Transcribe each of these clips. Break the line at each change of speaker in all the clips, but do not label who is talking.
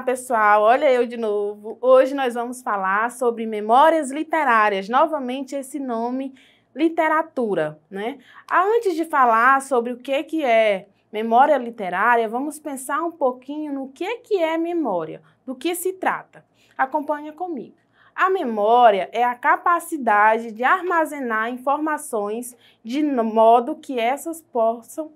Olá, pessoal. Olha eu de novo. Hoje nós vamos falar sobre memórias literárias, novamente esse nome literatura, né? Antes de falar sobre o que que é memória literária, vamos pensar um pouquinho no que que é memória, do que se trata. Acompanha comigo. A memória é a capacidade de armazenar informações de modo que essas possam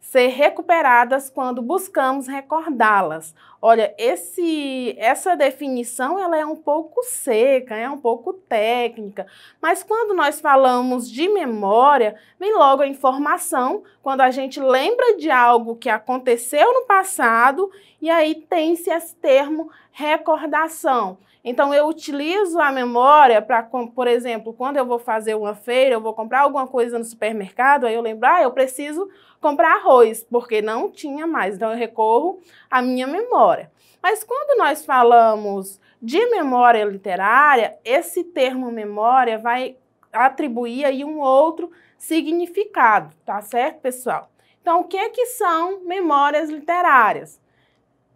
ser recuperadas quando buscamos recordá-las. Olha, esse, essa definição ela é um pouco seca, é um pouco técnica, mas quando nós falamos de memória, vem logo a informação, quando a gente lembra de algo que aconteceu no passado, e aí tem-se esse termo recordação. Então, eu utilizo a memória para, por exemplo, quando eu vou fazer uma feira, eu vou comprar alguma coisa no supermercado, aí eu lembro, ah, eu preciso comprar arroz, porque não tinha mais. Então, eu recorro à minha memória. Mas quando nós falamos de memória literária, esse termo memória vai atribuir aí um outro significado, tá certo, pessoal? Então, o que, é que são memórias literárias?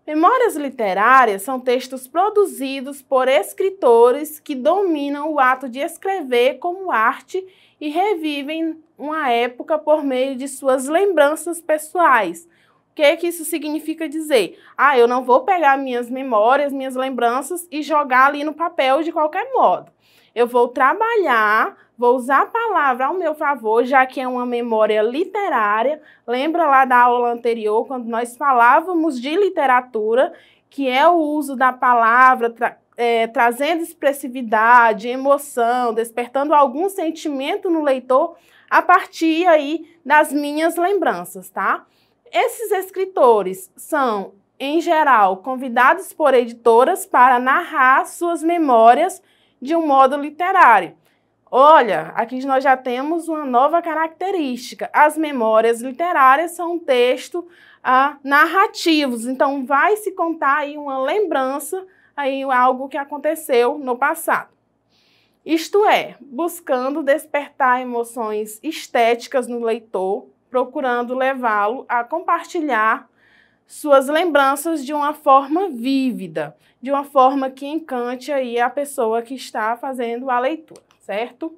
Memórias literárias são textos produzidos por escritores que dominam o ato de escrever como arte e revivem uma época por meio de suas lembranças pessoais. O que, é que isso significa dizer? Ah, eu não vou pegar minhas memórias, minhas lembranças e jogar ali no papel de qualquer modo. Eu vou trabalhar, vou usar a palavra ao meu favor, já que é uma memória literária. Lembra lá da aula anterior, quando nós falávamos de literatura, que é o uso da palavra tra é, trazendo expressividade, emoção, despertando algum sentimento no leitor a partir aí das minhas lembranças, tá? Esses escritores são, em geral, convidados por editoras para narrar suas memórias de um modo literário. Olha, aqui nós já temos uma nova característica. As memórias literárias são um texto ah, narrativos, então vai se contar aí uma lembrança, aí algo que aconteceu no passado. Isto é, buscando despertar emoções estéticas no leitor, procurando levá-lo a compartilhar suas lembranças de uma forma vívida, de uma forma que encante aí a pessoa que está fazendo a leitura, certo?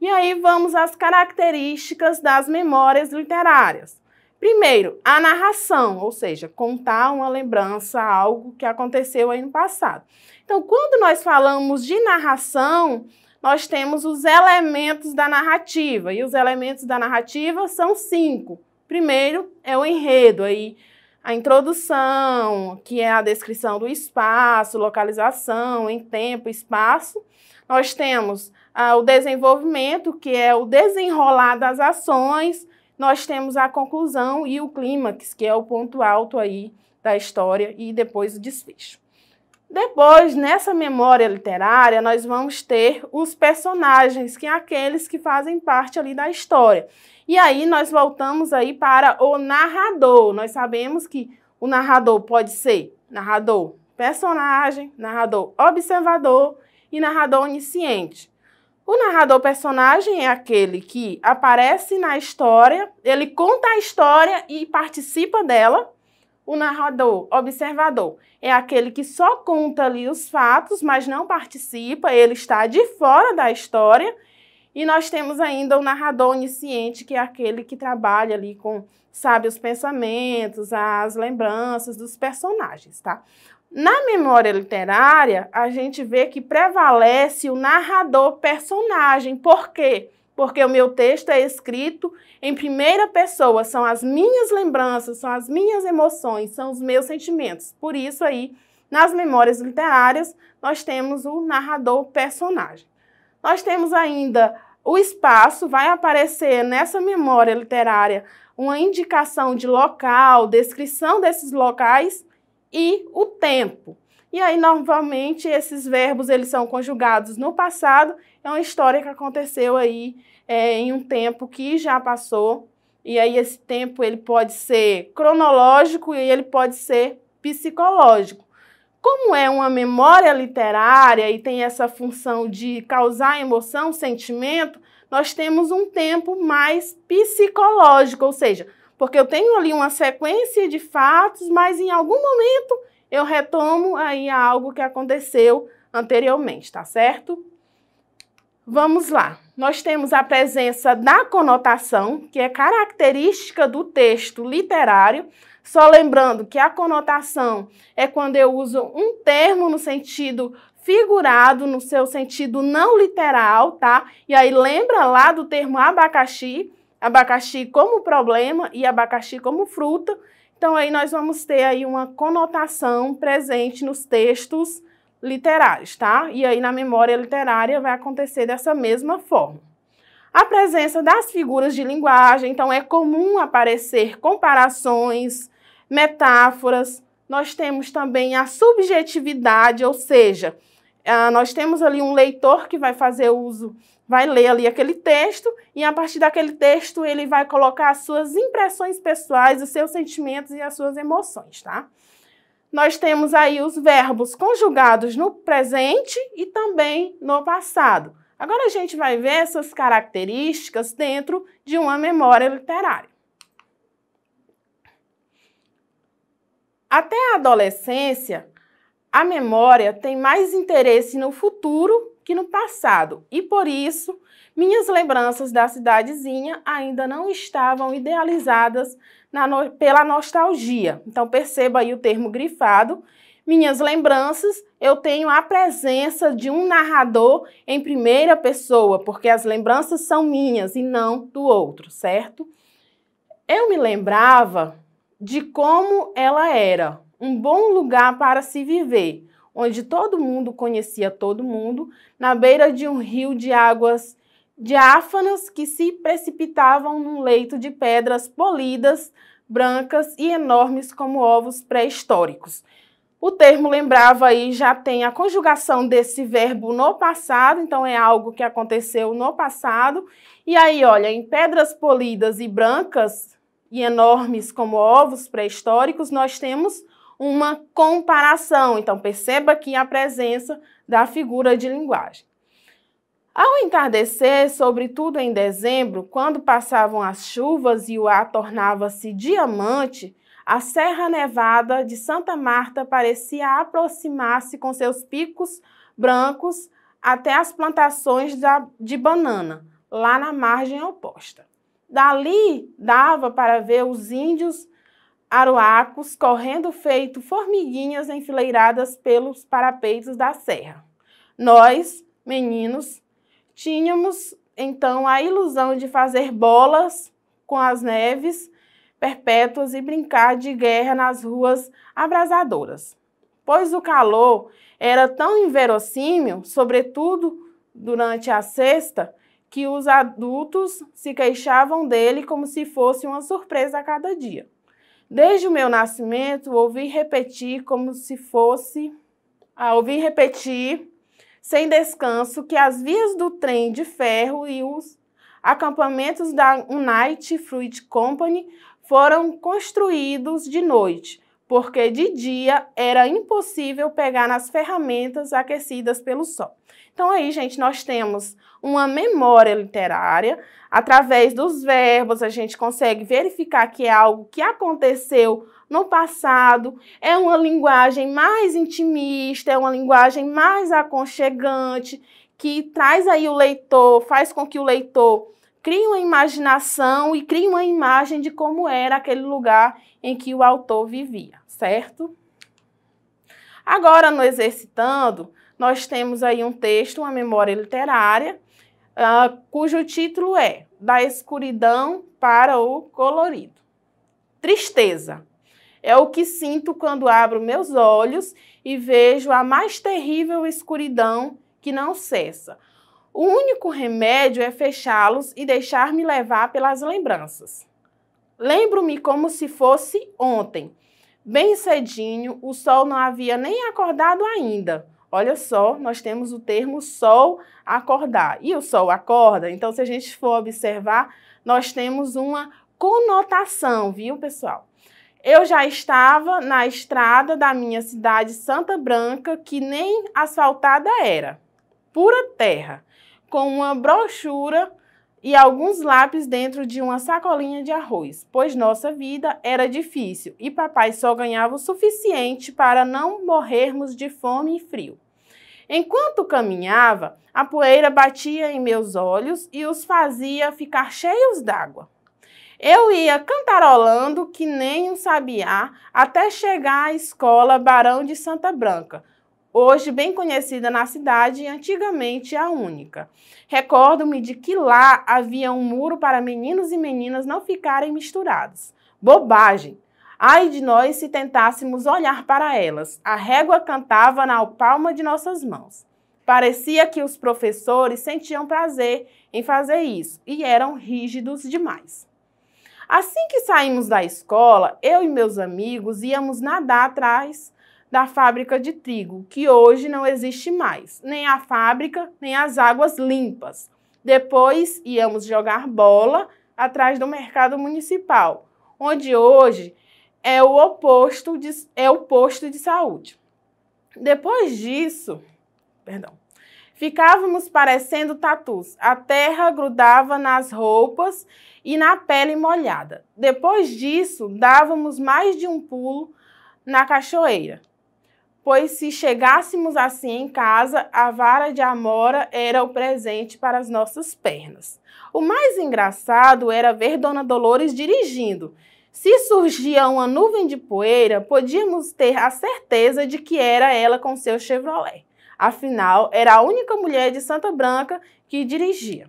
E aí vamos às características das memórias literárias. Primeiro, a narração, ou seja, contar uma lembrança, algo que aconteceu aí no passado. Então, quando nós falamos de narração, nós temos os elementos da narrativa, e os elementos da narrativa são cinco. Primeiro é o enredo aí, a introdução, que é a descrição do espaço, localização, em tempo, espaço. Nós temos ah, o desenvolvimento, que é o desenrolar das ações. Nós temos a conclusão e o clímax, que é o ponto alto aí da história e depois o desfecho. Depois, nessa memória literária, nós vamos ter os personagens, que são é aqueles que fazem parte ali da história. E aí nós voltamos aí para o narrador. Nós sabemos que o narrador pode ser narrador personagem, narrador observador e narrador onisciente. O narrador personagem é aquele que aparece na história, ele conta a história e participa dela. O narrador observador é aquele que só conta ali os fatos, mas não participa, ele está de fora da história e nós temos ainda o narrador onisciente, que é aquele que trabalha ali com, sabe, os pensamentos, as lembranças dos personagens, tá? Na memória literária, a gente vê que prevalece o narrador personagem. Por quê? Porque o meu texto é escrito em primeira pessoa, são as minhas lembranças, são as minhas emoções, são os meus sentimentos. Por isso aí, nas memórias literárias, nós temos o narrador personagem. Nós temos ainda o espaço, vai aparecer nessa memória literária uma indicação de local, descrição desses locais e o tempo. E aí, normalmente, esses verbos eles são conjugados no passado. É uma história que aconteceu aí é, em um tempo que já passou. E aí, esse tempo ele pode ser cronológico e ele pode ser psicológico. Como é uma memória literária e tem essa função de causar emoção, sentimento, nós temos um tempo mais psicológico, ou seja, porque eu tenho ali uma sequência de fatos, mas em algum momento eu retomo aí algo que aconteceu anteriormente, tá certo? Vamos lá. Nós temos a presença da conotação, que é característica do texto literário, só lembrando que a conotação é quando eu uso um termo no sentido figurado, no seu sentido não literal, tá? E aí lembra lá do termo abacaxi, abacaxi como problema e abacaxi como fruta. Então aí nós vamos ter aí uma conotação presente nos textos literários, tá? E aí na memória literária vai acontecer dessa mesma forma. A presença das figuras de linguagem, então é comum aparecer comparações, metáforas, nós temos também a subjetividade, ou seja, ah, nós temos ali um leitor que vai fazer uso, vai ler ali aquele texto e a partir daquele texto ele vai colocar as suas impressões pessoais, os seus sentimentos e as suas emoções, tá? Nós temos aí os verbos conjugados no presente e também no passado. Agora a gente vai ver essas características dentro de uma memória literária. Até a adolescência, a memória tem mais interesse no futuro que no passado e por isso minhas lembranças da cidadezinha ainda não estavam idealizadas no... pela nostalgia. Então perceba aí o termo grifado. Minhas lembranças, eu tenho a presença de um narrador em primeira pessoa, porque as lembranças são minhas e não do outro, certo? Eu me lembrava de como ela era, um bom lugar para se viver, onde todo mundo conhecia todo mundo, na beira de um rio de águas diáfanas que se precipitavam num leito de pedras polidas, brancas e enormes como ovos pré-históricos. O termo lembrava aí já tem a conjugação desse verbo no passado, então é algo que aconteceu no passado. E aí, olha, em pedras polidas e brancas, e enormes como ovos pré-históricos, nós temos uma comparação. Então, perceba aqui a presença da figura de linguagem. Ao entardecer, sobretudo em dezembro, quando passavam as chuvas e o ar tornava-se diamante, a Serra Nevada de Santa Marta parecia aproximar-se com seus picos brancos até as plantações de banana, lá na margem oposta. Dali dava para ver os índios aruacos correndo feito formiguinhas enfileiradas pelos parapeitos da serra. Nós, meninos, tínhamos então a ilusão de fazer bolas com as neves perpétuas e brincar de guerra nas ruas abrasadoras. Pois o calor era tão inverossímil, sobretudo durante a sexta, que os adultos se queixavam dele como se fosse uma surpresa a cada dia. Desde o meu nascimento, ouvi repetir como se fosse. Ah, ouvi repetir sem descanso que as vias do trem de ferro e os acampamentos da United Fruit Company foram construídos de noite, porque de dia era impossível pegar nas ferramentas aquecidas pelo sol. Então aí, gente, nós temos uma memória literária, através dos verbos a gente consegue verificar que é algo que aconteceu no passado, é uma linguagem mais intimista, é uma linguagem mais aconchegante, que traz aí o leitor, faz com que o leitor crie uma imaginação e crie uma imagem de como era aquele lugar em que o autor vivia certo? Agora, no Exercitando, nós temos aí um texto, uma memória literária, uh, cujo título é Da Escuridão para o Colorido. Tristeza é o que sinto quando abro meus olhos e vejo a mais terrível escuridão que não cessa. O único remédio é fechá-los e deixar-me levar pelas lembranças. Lembro-me como se fosse ontem Bem cedinho, o sol não havia nem acordado ainda. Olha só, nós temos o termo sol acordar. E o sol acorda, então se a gente for observar, nós temos uma conotação, viu, pessoal? Eu já estava na estrada da minha cidade Santa Branca, que nem asfaltada era, pura terra, com uma brochura e alguns lápis dentro de uma sacolinha de arroz, pois nossa vida era difícil e papai só ganhava o suficiente para não morrermos de fome e frio. Enquanto caminhava, a poeira batia em meus olhos e os fazia ficar cheios d'água. Eu ia cantarolando que nem um sabiá até chegar à escola Barão de Santa Branca, hoje bem conhecida na cidade e antigamente a única. Recordo-me de que lá havia um muro para meninos e meninas não ficarem misturados. Bobagem! Ai de nós se tentássemos olhar para elas. A régua cantava na palma de nossas mãos. Parecia que os professores sentiam prazer em fazer isso e eram rígidos demais. Assim que saímos da escola, eu e meus amigos íamos nadar atrás da fábrica de trigo, que hoje não existe mais, nem a fábrica, nem as águas limpas. Depois íamos jogar bola atrás do mercado municipal, onde hoje é o oposto de, é o posto de saúde. Depois disso, perdão, ficávamos parecendo tatus. A terra grudava nas roupas e na pele molhada. Depois disso, dávamos mais de um pulo na cachoeira pois se chegássemos assim em casa, a vara de Amora era o presente para as nossas pernas. O mais engraçado era ver Dona Dolores dirigindo. Se surgia uma nuvem de poeira, podíamos ter a certeza de que era ela com seu Chevrolet. Afinal, era a única mulher de Santa Branca que dirigia.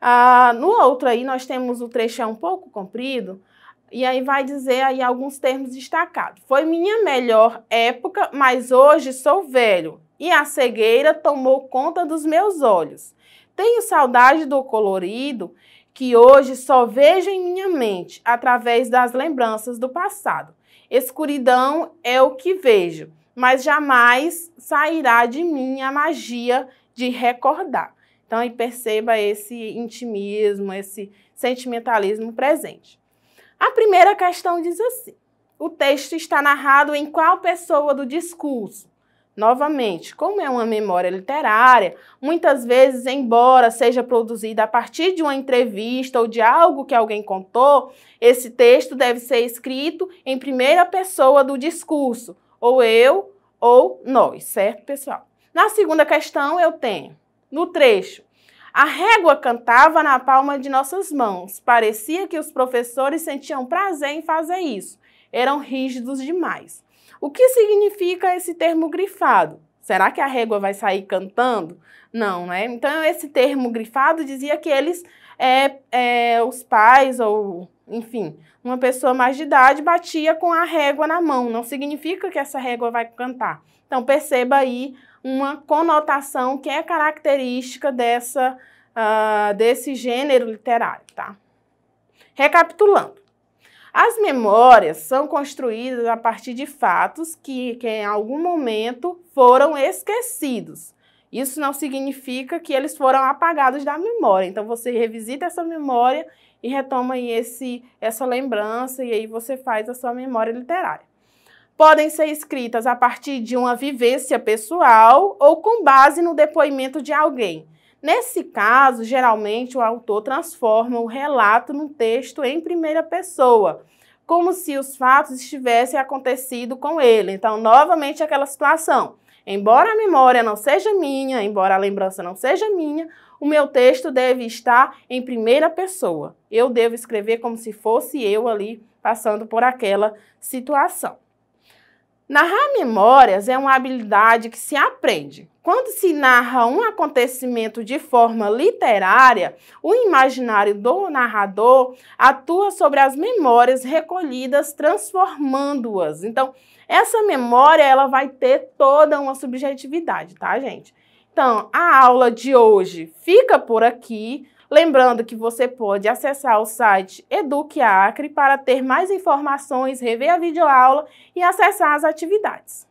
Ah, no outro aí, nós temos o trecho é um pouco comprido, e aí vai dizer aí alguns termos destacados. Foi minha melhor época, mas hoje sou velho e a cegueira tomou conta dos meus olhos. Tenho saudade do colorido que hoje só vejo em minha mente através das lembranças do passado. Escuridão é o que vejo, mas jamais sairá de mim a magia de recordar. Então, aí perceba esse intimismo, esse sentimentalismo presente. A primeira questão diz assim: o texto está narrado em qual pessoa do discurso? Novamente, como é uma memória literária, muitas vezes, embora seja produzida a partir de uma entrevista ou de algo que alguém contou, esse texto deve ser escrito em primeira pessoa do discurso, ou eu ou nós, certo, pessoal? Na segunda questão, eu tenho no trecho a régua cantava na palma de nossas mãos. Parecia que os professores sentiam prazer em fazer isso. Eram rígidos demais. O que significa esse termo grifado? Será que a régua vai sair cantando? Não, né? Então, esse termo grifado dizia que eles, é, é os pais ou enfim, uma pessoa mais de idade batia com a régua na mão. Não significa que essa régua vai cantar. Então perceba aí uma conotação que é característica dessa, uh, desse gênero literário, tá? Recapitulando. As memórias são construídas a partir de fatos que, que em algum momento foram esquecidos. Isso não significa que eles foram apagados da memória. Então você revisita essa memória e retoma aí esse, essa lembrança e aí você faz a sua memória literária. Podem ser escritas a partir de uma vivência pessoal ou com base no depoimento de alguém. Nesse caso, geralmente o autor transforma o relato num texto em primeira pessoa, como se os fatos estivessem acontecido com ele. Então, novamente aquela situação. Embora a memória não seja minha, embora a lembrança não seja minha, o meu texto deve estar em primeira pessoa. Eu devo escrever como se fosse eu ali passando por aquela situação. Narrar memórias é uma habilidade que se aprende. Quando se narra um acontecimento de forma literária, o imaginário do narrador atua sobre as memórias recolhidas, transformando-as. Então, essa memória ela vai ter toda uma subjetividade, tá, gente? Então, a aula de hoje fica por aqui. Lembrando que você pode acessar o site Acre para ter mais informações, rever a videoaula e acessar as atividades.